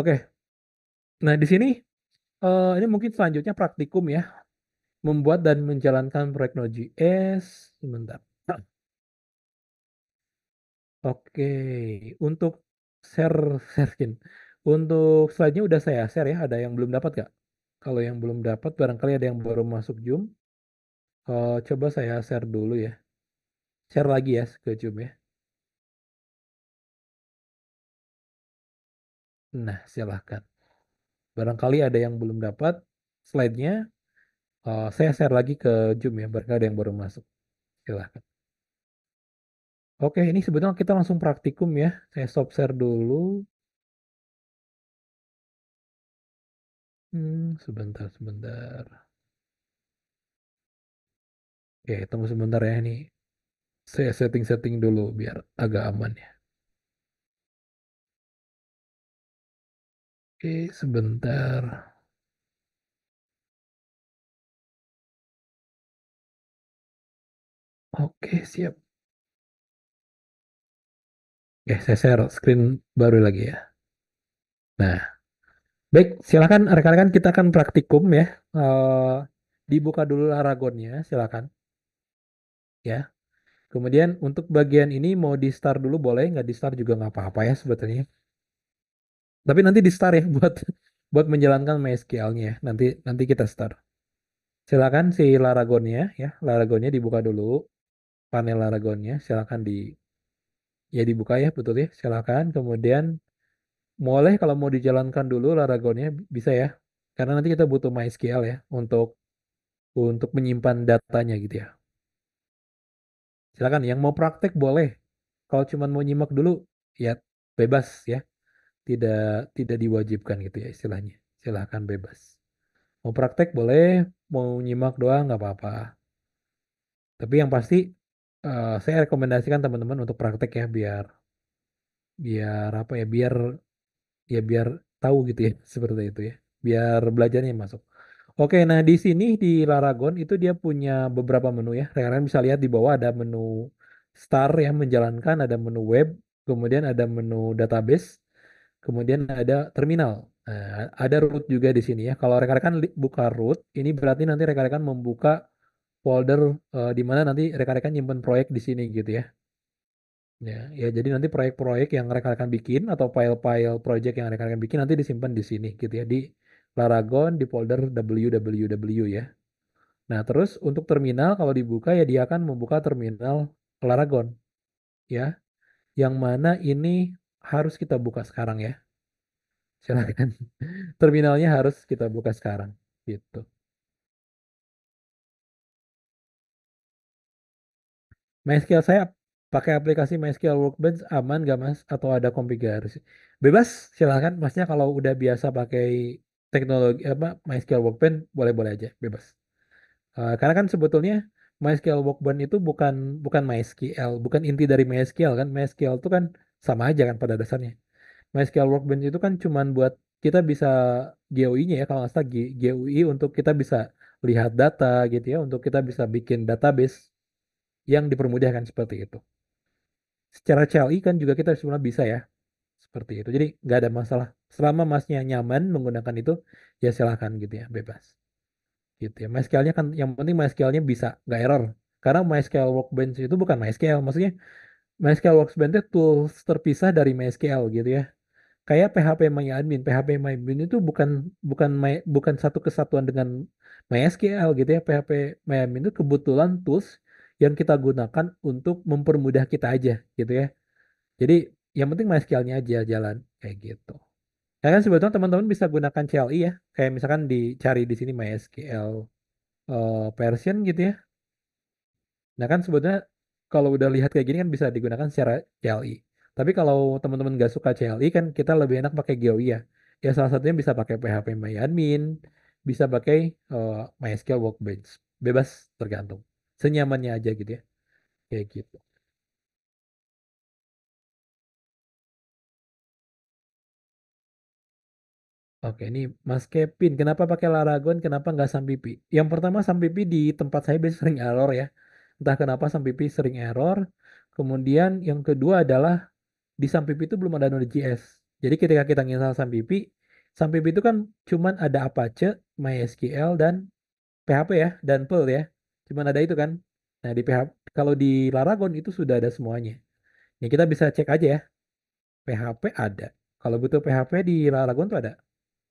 Oke. Nah, di sini uh, ini mungkin selanjutnya praktikum ya. Membuat dan menjalankan proyek Node.js. Sebentar. Oke, untuk share sharein. Untuk slide-nya udah saya share ya, ada yang belum dapat nggak? Kalau yang belum dapat barangkali ada yang baru masuk Zoom. Uh, coba saya share dulu ya. Share lagi ya ke Zoom ya. Nah, silahkan. Barangkali ada yang belum dapat slide-nya, uh, saya share lagi ke Zoom ya, barangkali ada yang baru masuk. Silahkan. Oke, ini sebetulnya kita langsung praktikum ya. Saya stop share dulu. Hmm, sebentar, sebentar. Oke, tunggu sebentar ya ini. Saya setting-setting dulu biar agak aman ya. Oke, sebentar. Oke, siap. Oke, saya share screen baru lagi ya. Nah, baik, silakan rekan-rekan kita akan praktikum ya. Uh, dibuka dulu Aragonnya, silakan. Ya. Kemudian untuk bagian ini mau di start dulu boleh, nggak di start juga nggak apa-apa ya sebetulnya. Tapi nanti di start ya buat buat menjalankan MySQL-nya ya. Nanti nanti kita start. Silakan si Laragonnya ya, Laragonnya dibuka dulu. Panel Laragonnya silakan di ya dibuka ya betul ya. Silakan kemudian boleh kalau mau dijalankan dulu Laragonnya bisa ya. Karena nanti kita butuh MySQL ya untuk untuk menyimpan datanya gitu ya. Silakan yang mau praktek boleh. Kalau cuma mau nyimak dulu ya bebas ya tidak tidak diwajibkan gitu ya istilahnya. Silahkan bebas. Mau praktek boleh, mau nyimak doang nggak apa-apa. Tapi yang pasti uh, saya rekomendasikan teman-teman untuk praktek ya biar biar apa ya biar ya biar tahu gitu ya seperti itu ya. Biar belajarnya masuk. Oke, nah di sini di Laragon itu dia punya beberapa menu ya. Rekan-rekan bisa lihat di bawah ada menu star yang menjalankan, ada menu web, kemudian ada menu database, Kemudian ada terminal. Nah, ada root juga di sini ya. Kalau rekan-rekan buka root, ini berarti nanti rekan-rekan membuka folder uh, di mana nanti rekan-rekan nyimpan proyek di sini gitu ya. Ya, ya jadi nanti proyek-proyek yang rekan-rekan bikin atau file-file project yang rekan-rekan bikin nanti disimpan di sini gitu ya di Laragon di folder www ya. Nah, terus untuk terminal kalau dibuka ya dia akan membuka terminal Laragon ya. Yang mana ini harus kita buka sekarang ya. Silakan. Terminalnya harus kita buka sekarang gitu. MySQL saya pakai aplikasi MySQL Workbench aman gak mas? Atau ada konfigurasi? Bebas, silahkan. Masnya kalau udah biasa pakai teknologi apa MySQL Workbench boleh-boleh aja, bebas. Uh, karena kan sebetulnya MySQL Workbench itu bukan bukan MySQL, bukan inti dari MySQL kan. MySQL itu kan sama aja kan pada dasarnya. MySQL Workbench itu kan cuman buat kita bisa GUI-nya ya kalau nggak salah GUI untuk kita bisa lihat data gitu ya untuk kita bisa bikin database yang dipermudahkan seperti itu. Secara CLI kan juga kita sebenarnya bisa ya seperti itu. Jadi nggak ada masalah. Selama masnya nyaman menggunakan itu ya silahkan gitu ya bebas. Gitu ya. MySQL-nya kan yang penting MySQL-nya bisa nggak error. Karena MySQL Workbench itu bukan MySQL, maksudnya MySQL Workbench itu tools terpisah dari MySQL gitu ya. Kayak PHP MyAdmin, PHP MyAdmin itu bukan bukan my, bukan satu kesatuan dengan MySQL gitu ya. PHP MyAdmin itu kebetulan tools yang kita gunakan untuk mempermudah kita aja gitu ya. Jadi yang penting MySQL-nya aja jalan kayak gitu. Ya kan sebetulnya teman-teman bisa gunakan CLI ya. Kayak misalkan dicari di sini MySQL uh, eh, version gitu ya. Nah kan sebetulnya kalau udah lihat kayak gini kan bisa digunakan secara CLI. Tapi kalau teman-teman nggak suka CLI kan kita lebih enak pakai GUI e ya. Ya salah satunya bisa pakai PHP MyAdmin, bisa pakai uh, MySQL Workbench. Bebas tergantung. Senyamannya aja gitu ya. Kayak gitu. Oke, ini Mas Kevin, kenapa pakai Laragon, kenapa nggak Sampipi? Yang pertama Sampipi di tempat saya biasanya sering error ya. Entah kenapa sang Pipi sering error. Kemudian yang kedua adalah di sang Pipi itu belum ada Node.js. Jadi ketika kita nginstal sang Pipi, sang Pipi itu kan cuman ada Apache, MySQL dan PHP ya dan Perl ya. Cuman ada itu kan. Nah, di PHP kalau di Laragon itu sudah ada semuanya. Ya kita bisa cek aja ya. PHP ada. Kalau butuh PHP di Laragon tuh ada.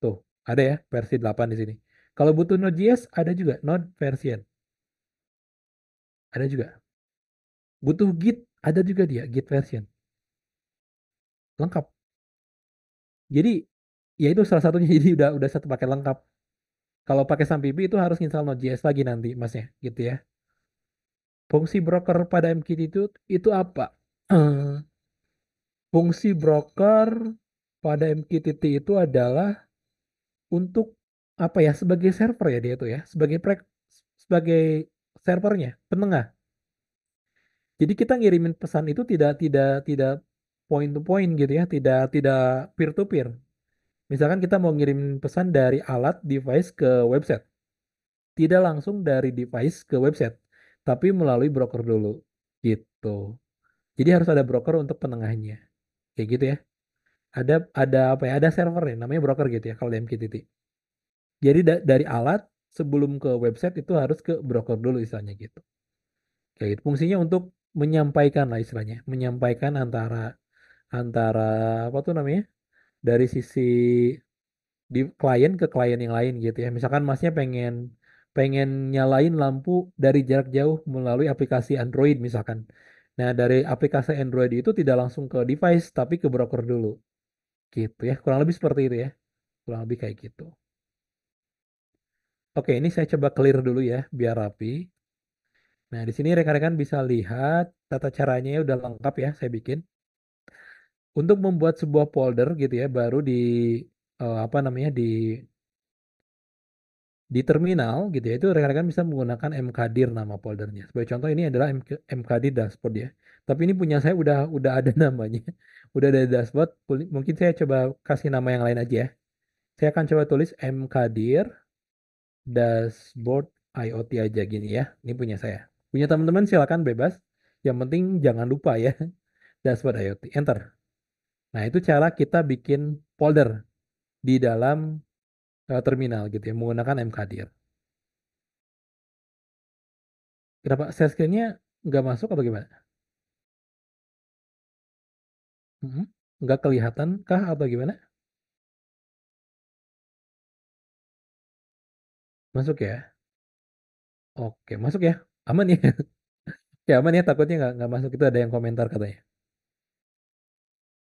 Tuh, ada ya versi 8 di sini. Kalau butuh Node.js ada juga Node version. Ada juga. Butuh Git, ada juga dia Git version. Lengkap. Jadi ya itu salah satunya jadi udah udah satu paket lengkap. Kalau pakai SamPP itu harus install Node.js lagi nanti masnya gitu ya. Fungsi broker pada MQTT itu itu apa? Fungsi broker pada MQTT itu adalah untuk apa ya sebagai server ya dia itu ya sebagai pre, sebagai servernya, penengah. Jadi kita ngirimin pesan itu tidak tidak tidak point to point gitu ya, tidak tidak peer to peer. Misalkan kita mau ngirim pesan dari alat device ke website. Tidak langsung dari device ke website, tapi melalui broker dulu gitu. Jadi harus ada broker untuk penengahnya. Kayak gitu ya. Ada ada apa ya? Ada server ya namanya broker gitu ya kalau di MQTT. Jadi da dari alat sebelum ke website itu harus ke broker dulu istilahnya gitu. Kayak gitu. Fungsinya untuk menyampaikan lah istilahnya, menyampaikan antara antara apa tuh namanya? dari sisi di klien ke klien yang lain gitu ya. Misalkan Masnya pengen pengen nyalain lampu dari jarak jauh melalui aplikasi Android misalkan. Nah, dari aplikasi Android itu tidak langsung ke device tapi ke broker dulu. Gitu ya. Kurang lebih seperti itu ya. Kurang lebih kayak gitu. Oke, ini saya coba clear dulu ya, biar rapi. Nah, di sini rekan-rekan bisa lihat tata caranya udah lengkap ya, saya bikin. Untuk membuat sebuah folder gitu ya, baru di uh, apa namanya di di terminal gitu ya, itu rekan-rekan bisa menggunakan mkdir nama foldernya. Sebagai contoh ini adalah MK, mkdir dashboard ya. Tapi ini punya saya udah udah ada namanya, udah ada dashboard. Mungkin saya coba kasih nama yang lain aja ya. Saya akan coba tulis mkdir dashboard IoT aja gini ya. Ini punya saya. Punya teman-teman silakan bebas. Yang penting jangan lupa ya. Dashboard IoT. Enter. Nah, itu cara kita bikin folder di dalam uh, terminal gitu ya menggunakan mkdir. Kenapa share screen nggak masuk atau gimana? Hmm? Nggak kelihatan kah atau gimana? Masuk ya? Oke, masuk ya? Aman ya? Oke, ya aman ya? Takutnya nggak nggak masuk itu ada yang komentar katanya.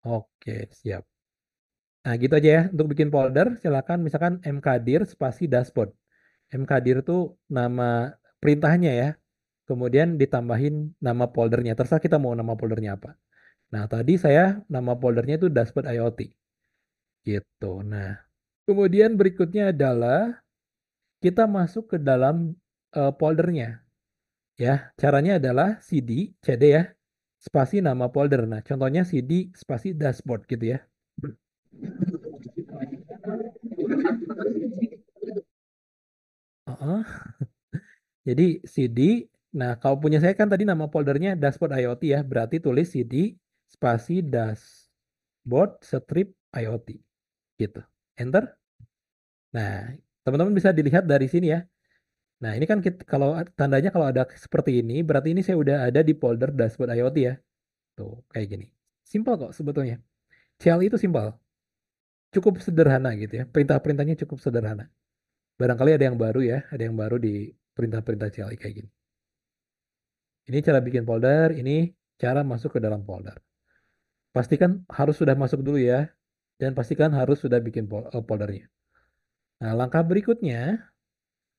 Oke, siap. Nah, gitu aja ya. Untuk bikin folder, silakan misalkan mkdir spasi dashboard. mkdir itu nama perintahnya ya. Kemudian ditambahin nama foldernya. Terserah kita mau nama foldernya apa. Nah, tadi saya nama foldernya itu dashboard IoT. Gitu. Nah, kemudian berikutnya adalah kita masuk ke dalam uh, foldernya. Ya, caranya adalah CD, CD ya, spasi nama folder. Nah, contohnya CD spasi dashboard gitu ya. Uh Jadi CD, nah kalau punya saya kan tadi nama foldernya dashboard IoT ya, berarti tulis CD spasi dashboard strip IoT gitu. Enter. Nah, Teman-teman bisa dilihat dari sini ya. Nah, ini kan kita, kalau tandanya kalau ada seperti ini, berarti ini saya udah ada di folder dashboard IoT ya. Tuh, kayak gini. Simpel kok sebetulnya. CLI itu simpel. Cukup sederhana gitu ya. Perintah-perintahnya cukup sederhana. Barangkali ada yang baru ya, ada yang baru di perintah-perintah CLI kayak gini. Ini cara bikin folder, ini cara masuk ke dalam folder. Pastikan harus sudah masuk dulu ya, dan pastikan harus sudah bikin eh, foldernya. Nah, langkah berikutnya,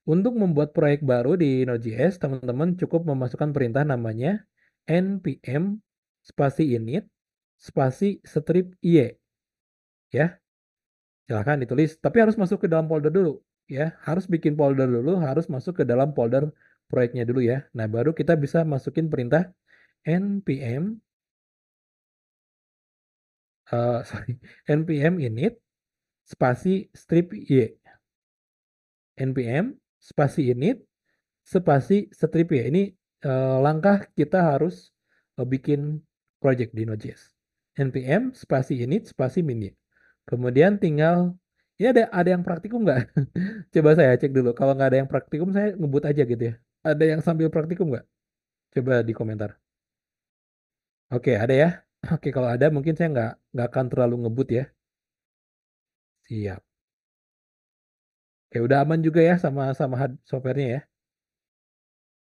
untuk membuat proyek baru di Node.js, teman-teman cukup memasukkan perintah namanya npm spasi init spasi strip y. Ya. Silahkan ditulis, tapi harus masuk ke dalam folder dulu. Ya, harus bikin folder dulu, harus masuk ke dalam folder proyeknya dulu ya. Nah, baru kita bisa masukin perintah npm uh, sorry, npm init spasi strip y npm spasi init spasi strip ya. Ini uh, langkah kita harus uh, bikin project di Node.js. npm spasi init spasi mini. Kemudian tinggal ini ada ada yang praktikum nggak? Coba saya cek dulu. Kalau nggak ada yang praktikum, saya ngebut aja gitu ya. Ada yang sambil praktikum nggak? Coba di komentar. Oke, ada ya. Oke, kalau ada mungkin saya nggak nggak akan terlalu ngebut ya. Siap. Oke, ya udah aman juga ya sama sama hard software ya?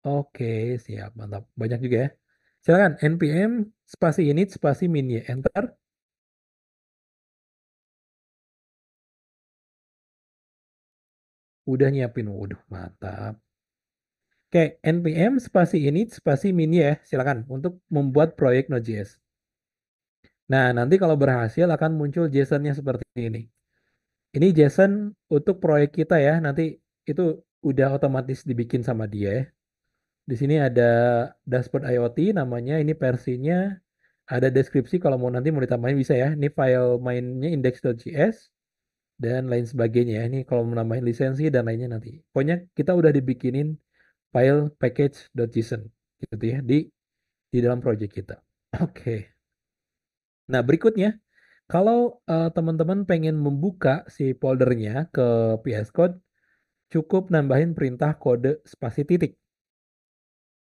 Oke, siap, mantap. Banyak juga ya. Silakan npm spasi init spasi min ya enter. Udah nyiapin. Waduh, mantap. Oke, npm spasi init spasi min ya. silakan untuk membuat proyek Node.js. Nah, nanti kalau berhasil akan muncul JSON-nya e seperti ini. Ini Jason untuk proyek kita ya, nanti itu udah otomatis dibikin sama dia Di sini ada dashboard IoT namanya, ini versinya ada deskripsi kalau mau nanti mau ditambahin bisa ya. Ini file mainnya index.js dan lain sebagainya ya. Ini kalau mau nambahin lisensi dan lainnya nanti. Pokoknya kita udah dibikinin file package.json gitu ya di di dalam project kita. Oke. Okay. Nah, berikutnya kalau eh, teman-teman pengen membuka si foldernya ke PS Code, cukup nambahin perintah kode spasi titik.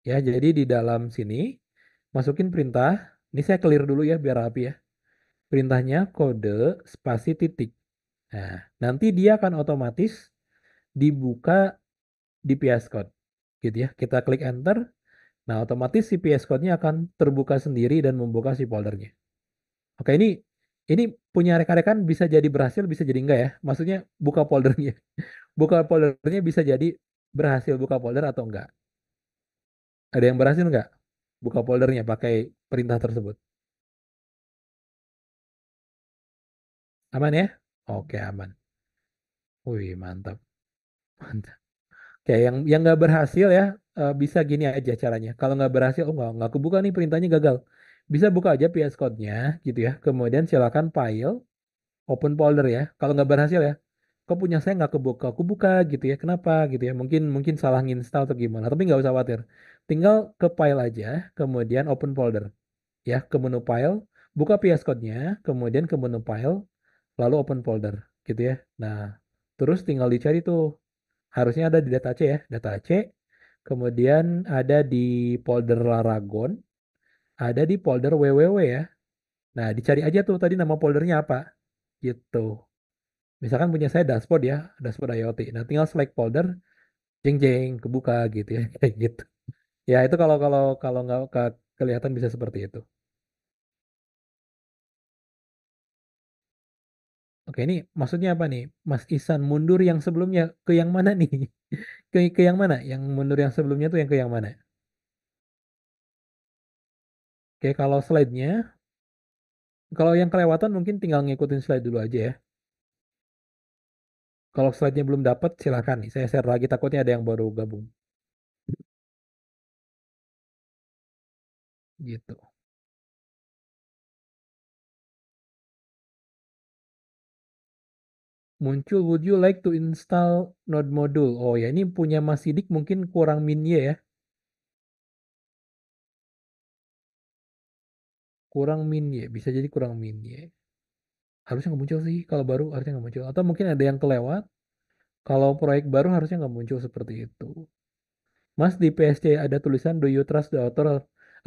Ya, jadi di dalam sini masukin perintah. Ini saya clear dulu ya biar rapi ya. Perintahnya kode spasi titik. Nah, nanti dia akan otomatis dibuka di PS Code. Gitu ya. Kita klik enter. Nah, otomatis si PS Code-nya akan terbuka sendiri dan membuka si foldernya. Oke, ini ini punya rekan-rekan bisa jadi berhasil bisa jadi enggak ya maksudnya buka foldernya buka foldernya bisa jadi berhasil buka folder atau enggak ada yang berhasil enggak buka foldernya pakai perintah tersebut aman ya oke aman wih mantap mantap oke yang yang nggak berhasil ya eh, bisa gini aja caranya kalau nggak berhasil oh enggak nggak kebuka nih perintahnya gagal bisa buka aja PS Code-nya gitu ya. Kemudian silakan file open folder ya. Kalau nggak berhasil ya, kok punya saya nggak kebuka, aku buka gitu ya. Kenapa gitu ya? Mungkin mungkin salah nginstal atau gimana. Tapi nggak usah khawatir. Tinggal ke file aja, kemudian open folder. Ya, ke menu file, buka PS Code-nya, kemudian ke menu file, lalu open folder gitu ya. Nah, terus tinggal dicari tuh. Harusnya ada di data C ya, data C. Kemudian ada di folder Laragon, ada di folder www ya. Nah, dicari aja tuh tadi nama foldernya apa. Gitu. Misalkan punya saya dashboard ya, dashboard IoT. Nah, tinggal select folder, jeng jeng, kebuka gitu ya, kayak gitu. Ya, itu kalau kalau kalau nggak kelihatan bisa seperti itu. Oke, ini maksudnya apa nih? Mas Isan mundur yang sebelumnya ke yang mana nih? Ke, ke yang mana? Yang mundur yang sebelumnya tuh yang ke yang mana? Oke, kalau slide-nya, kalau yang kelewatan mungkin tinggal ngikutin slide dulu aja ya. Kalau slide-nya belum dapat, silahkan. Saya share lagi, takutnya ada yang baru gabung. Gitu. Muncul, would you like to install node module? Oh ya, ini punya Mas Sidik mungkin kurang min ya. kurang min ya bisa jadi kurang min ya harusnya nggak muncul sih kalau baru harusnya nggak muncul atau mungkin ada yang kelewat kalau proyek baru harusnya nggak muncul seperti itu mas di PSC ada tulisan do you trust the author oh,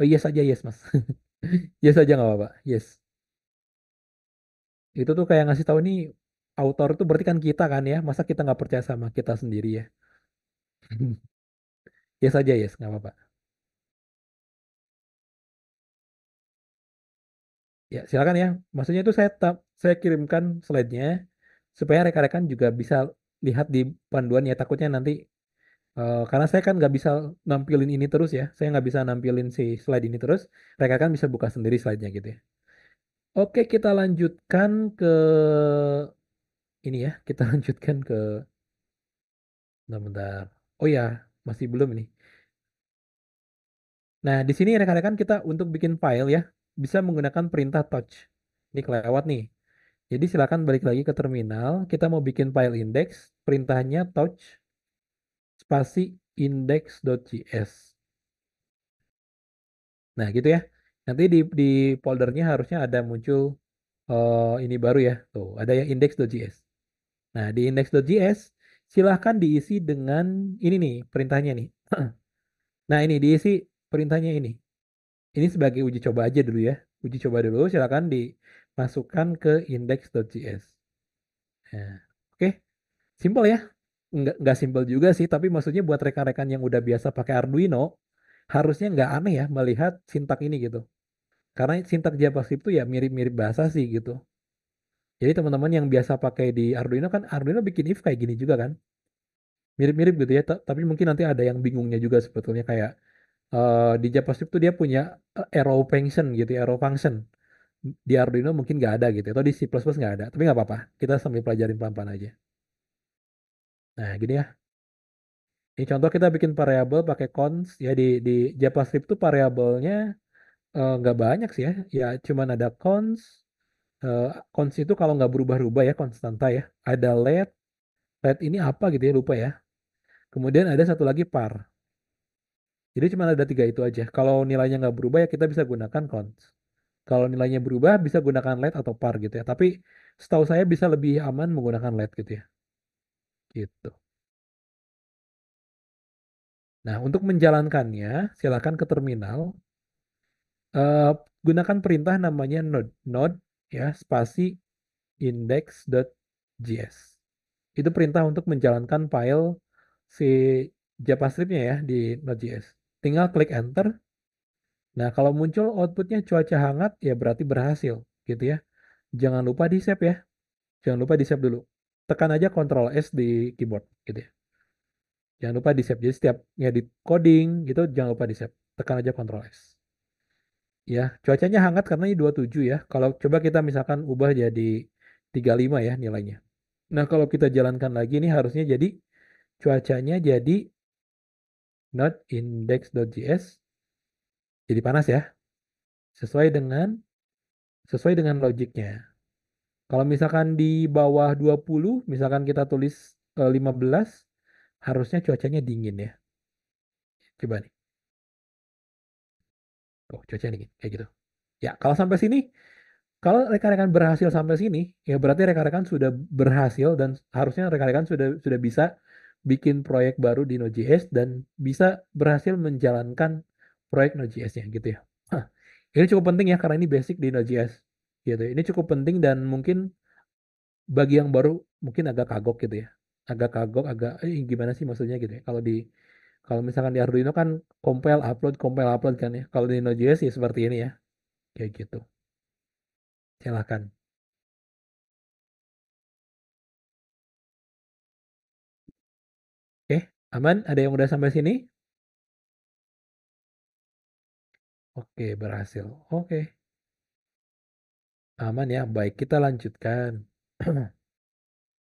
yes aja yes mas yes aja nggak apa-apa yes itu tuh kayak ngasih tahu nih author itu berarti kan kita kan ya masa kita nggak percaya sama kita sendiri ya yes aja yes nggak apa-apa Ya, silakan ya. Maksudnya itu saya tap, saya kirimkan slide-nya supaya rekan-rekan juga bisa lihat di panduan ya takutnya nanti uh, karena saya kan nggak bisa nampilin ini terus ya. Saya nggak bisa nampilin si slide ini terus. Rekan-rekan bisa buka sendiri slide-nya gitu ya. Oke, kita lanjutkan ke ini ya. Kita lanjutkan ke bentar, bentar. Oh ya, masih belum ini Nah, di sini rekan-rekan kita untuk bikin file ya bisa menggunakan perintah touch. Ini kelewat nih. Jadi silakan balik lagi ke terminal. Kita mau bikin file index. Perintahnya touch spasi index.js. Nah gitu ya. Nanti di, di foldernya harusnya ada muncul uh, ini baru ya. Tuh ada ya index.js. Nah di index.js silahkan diisi dengan ini nih perintahnya nih. nah ini diisi perintahnya ini ini sebagai uji coba aja dulu ya. Uji coba dulu silakan dimasukkan ke index.js. Nah, oke. Okay. Simple ya. Nggak, nggak simple juga sih, tapi maksudnya buat rekan-rekan yang udah biasa pakai Arduino, harusnya nggak aneh ya melihat sintak ini gitu. Karena sintak JavaScript itu ya mirip-mirip bahasa sih gitu. Jadi teman-teman yang biasa pakai di Arduino kan Arduino bikin if kayak gini juga kan. Mirip-mirip gitu ya, tapi mungkin nanti ada yang bingungnya juga sebetulnya kayak uh, di JavaScript tuh dia punya eh, arrow function gitu, ya, arrow function. Di Arduino mungkin nggak ada gitu, ya, atau di C++ nggak ada. Tapi nggak apa-apa, kita sambil pelajarin pelan-pelan aja. Nah, gini ya. Ini contoh kita bikin variabel pakai cons ya di di JavaScript tuh variabelnya eh, nggak uh, banyak sih ya. Ya cuman ada cons. Uh, cons itu kalau nggak berubah-ubah ya konstanta ya. Ada let. Let ini apa gitu ya lupa ya. Kemudian ada satu lagi par. Jadi cuma ada tiga itu aja. Kalau nilainya nggak berubah ya kita bisa gunakan cons. Kalau nilainya berubah bisa gunakan let atau par gitu ya. Tapi setahu saya bisa lebih aman menggunakan let gitu ya. Gitu. Nah untuk menjalankannya silakan ke terminal. Uh, gunakan perintah namanya node node ya spasi index.js. Itu perintah untuk menjalankan file si JavaScript-nya ya di Node.js tinggal klik enter. Nah, kalau muncul outputnya cuaca hangat, ya berarti berhasil gitu ya. Jangan lupa di save ya. Jangan lupa di save dulu. Tekan aja Ctrl S di keyboard gitu ya. Jangan lupa di save. Jadi setiap ngedit coding gitu jangan lupa di save. Tekan aja Ctrl S. Ya, cuacanya hangat karena ini 27 ya. Kalau coba kita misalkan ubah jadi 35 ya nilainya. Nah, kalau kita jalankan lagi ini harusnya jadi cuacanya jadi not index.js jadi panas ya. Sesuai dengan sesuai dengan logiknya. Kalau misalkan di bawah 20, misalkan kita tulis 15, eh, harusnya cuacanya dingin ya. Coba nih. Oh, cuaca dingin kayak gitu. Ya, kalau sampai sini kalau rekan-rekan berhasil sampai sini, ya berarti rekan-rekan sudah berhasil dan harusnya rekan-rekan sudah sudah bisa bikin proyek baru di Node.js dan bisa berhasil menjalankan proyek Node.js-nya gitu ya. Hah. Ini cukup penting ya karena ini basic di Node.js gitu. Ini cukup penting dan mungkin bagi yang baru mungkin agak kagok gitu ya. Agak kagok, agak eh, gimana sih maksudnya gitu ya. Kalau di kalau misalkan di Arduino kan compile, upload, compile, upload kan ya. Kalau di Node.js ya seperti ini ya. Kayak gitu. Silahkan. Aman? Ada yang udah sampai sini? Oke, berhasil. Oke. Aman ya. Baik, kita lanjutkan.